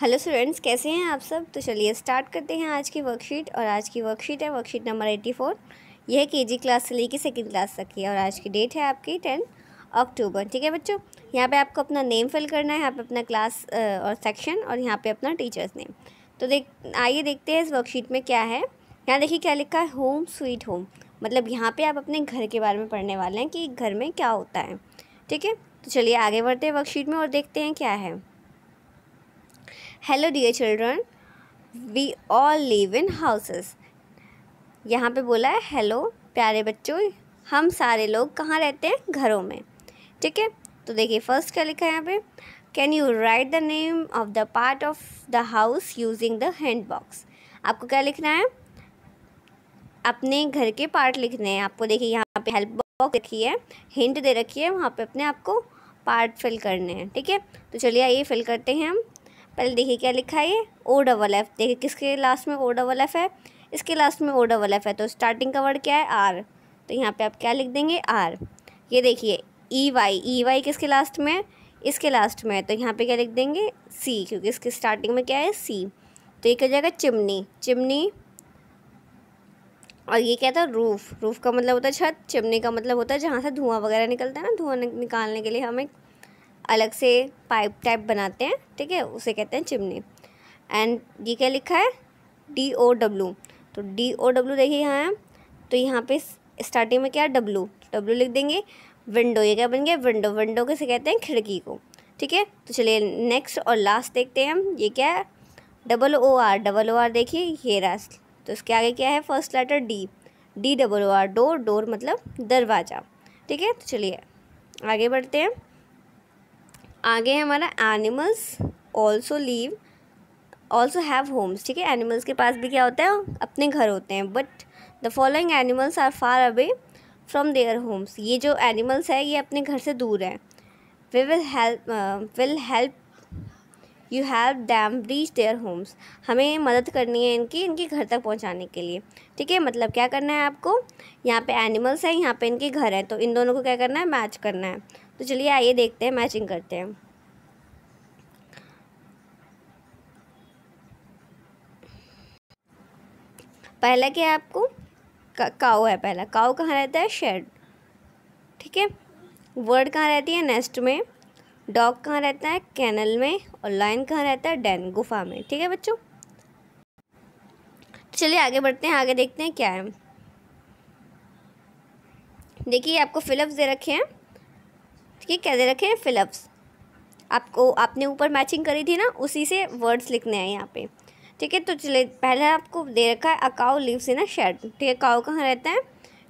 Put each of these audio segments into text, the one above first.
hello students कैसे हैं आप सब तो चलिए स्टार्ट करते हैं आज की वर्कशीट और आज की वर्कशीट है वर्कशीट नंबर एट्टी फोर यह है के क्लास से लेकर सेकेंड क्लास तक की और आज की डेट है आपकी टेन अक्टूबर ठीक है बच्चों यहाँ पे आपको अपना नेम फिल करना है यहाँ पे अपना क्लास और सेक्शन और यहाँ पे अपना टीचर्स नेम तो देख आइए देखते हैं इस वर्कशीट में क्या है यहाँ देखिए क्या लिखा है होम स्वीट होम मतलब यहाँ पर आप अपने घर के बारे में पढ़ने वाले हैं कि घर में क्या होता है ठीक है तो चलिए आगे बढ़ते हैं वर्कशीट में और देखते हैं क्या है hello dear children we all live in houses यहाँ पे बोला है हेलो प्यारे बच्चों हम सारे लोग कहाँ रहते हैं घरों में ठीक है तो देखिए फर्स्ट क्या लिखा है यहाँ पे can you write the name of the part of the house using the hand box आपको क्या लिखना है अपने घर के पार्ट लिखने हैं आपको देखिए यहाँ पे हेल्प बॉक्स रखी है हिंट दे रखी है वहाँ पे अपने आपको पार्ट फिल करने हैं ठीक है तो चलिए आइए फिल करते हैं हम पहले देखिए क्या लिखा है ये ओ डबल एफ देखिए किसके लास्ट में ओ डबल एफ है इसके लास्ट में ओ डबल एफ है तो स्टार्टिंग का वर्ड क्या है आर तो यहाँ पे आप क्या लिख देंगे आर ये देखिए ई वाई ई वाई किसके लास्ट में है इसके लास्ट में है तो यहाँ पे क्या लिख देंगे सी क्योंकि इसके स्टार्टिंग में क्या है सी तो ये क्या जाएगा चिमनी चिमनी और ये क्या था रूफ़ रूफ़ का मतलब होता है छत चिमनी का मतलब होता है जहाँ से धुआं वगैरह निकलता है ना धुआं निकालने के लिए हमें अलग से पाइप टाइप बनाते हैं ठीक है उसे कहते हैं चिमनी एंड ये क्या लिखा है डी ओ डब्लू तो डी ओ डब्लू देखिए यहाँ है तो यहाँ पे स्टार्टिंग में क्या है डब्लू डब्लू लिख देंगे विंडो ये क्या बन गया विंडो विंडो कैसे कहते हैं खिड़की को ठीक है तो चलिए नेक्स्ट और लास्ट देखते हैं हम ये क्या है double O R double O R देखिए ये रास्ट तो इसके आगे क्या है first letter D D double O R door door मतलब दरवाज़ा ठीक है तो चलिए आगे बढ़ते हैं आगे हमारा animals also live also have homes ठीक है एनिमल्स के पास भी क्या होता है अपने घर होते हैं but the following animals are far away from their homes ये जो एनिमल्स है ये अपने घर से दूर हैं we will help will help you help them reach their homes हमें मदद करनी है इनकी इनके घर तक पहुँचाने के लिए ठीक है मतलब क्या करना है आपको यहाँ पे एनिमल्स हैं यहाँ पे इनके घर हैं तो इन दोनों को क्या करना है मैच करना है तो चलिए आइए देखते हैं मैचिंग करते हैं पहला क्या है आपको काओ है पहला काओ कहाँ रहता है शेड ठीक है वर्ड कहाँ रहती है नेस्ट में डॉग कहाँ रहता है कैनल में और लाइन कहाँ रहता है डैन गुफा में ठीक है बच्चों तो चलिए आगे बढ़ते हैं आगे देखते हैं क्या है देखिए आपको फिलअप्स दे रखे हैं दे कैसे रखें फिलअप्स आपको आपने ऊपर मैचिंग करी थी ना उसी से वर्ड्स लिखने हैं यहाँ पे ठीक है तो चले पहले आपको दे रखा है a cow lives in a shed ठीक है काउ कहाँ रहता है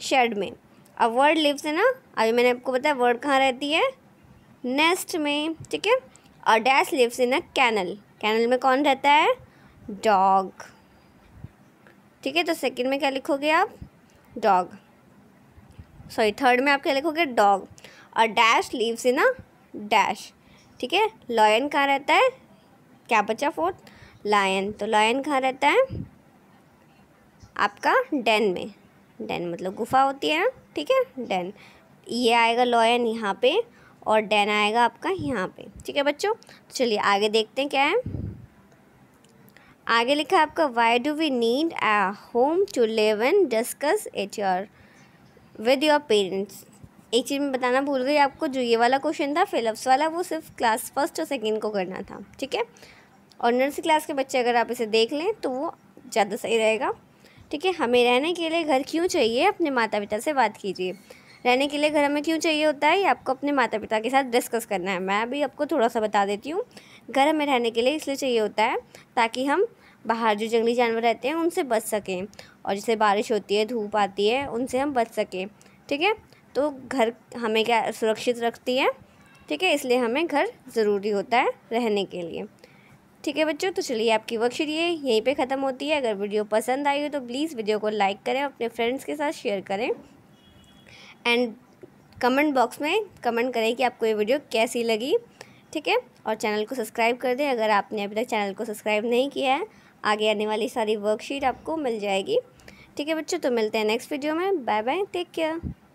शेड में अब वर्ड लिव्स है ना अभी मैंने आपको बताया वर्ड कहाँ रहती है नेस्ट में ठीक है और dash lives in a kennel kennel में कौन रहता है डॉग ठीक है तो सेकेंड में क्या लिखोगे आप डॉग सॉरी थर्ड में आप क्या लिखोगे डॉग और dash lives in a dash ठीक है लॉयन कहाँ रहता है क्या बचा फोर्थ लायन तो लायन कहाँ रहता है आपका डेन में डेन मतलब गुफा होती है ठीक है डेन ये आएगा लॉयन यहाँ पे और डेन आएगा आपका यहाँ पे ठीक है बच्चों तो चलिए आगे देखते हैं क्या है आगे लिखा है आपका why do we need a home to live and discuss it your with your parents एक चीज़ में बताना भूल गई आपको जो ये वाला क्वेश्चन था फिलअप्स वाला वो सिर्फ क्लास फर्स्ट और सेकेंड को करना था ठीक है और नर्सरी क्लास के बच्चे अगर आप इसे देख लें तो वो ज़्यादा सही रहेगा ठीक है हमें रहने के लिए घर क्यों चाहिए अपने माता पिता से बात कीजिए रहने के लिए घर हमें क्यों चाहिए होता है ये आपको अपने माता पिता के साथ डिस्कस करना है मैं अभी आपको थोड़ा सा बता देती हूँ घर हमें रहने के लिए इसलिए चाहिए होता है ताकि हम बाहर जो जंगली जानवर रहते हैं उनसे बच सकें और जैसे बारिश होती है धूप आती है उनसे हम बच सकें ठीक है तो घर हमें क्या सुरक्षित रखती है ठीक है इसलिए हमें घर ज़रूरी होता है रहने के लिए ठीक है बच्चों तो चलिए आपकी वर्कशीट ये यहीं पे ख़त्म होती है अगर वीडियो पसंद आई हो तो प्लीज़ वीडियो को लाइक करें अपने फ्रेंड्स के साथ शेयर करें एंड कमेंट बॉक्स में कमेंट करें कि आपको ये वीडियो कैसी लगी ठीक है और चैनल को सब्सक्राइब कर दें अगर आपने अभी तक चैनल को सब्सक्राइब नहीं किया है आगे आने वाली सारी वर्कशीट आपको मिल जाएगी ठीक है बच्चों तो मिलते हैं नेक्स्ट वीडियो में बाय बाय टेक केयर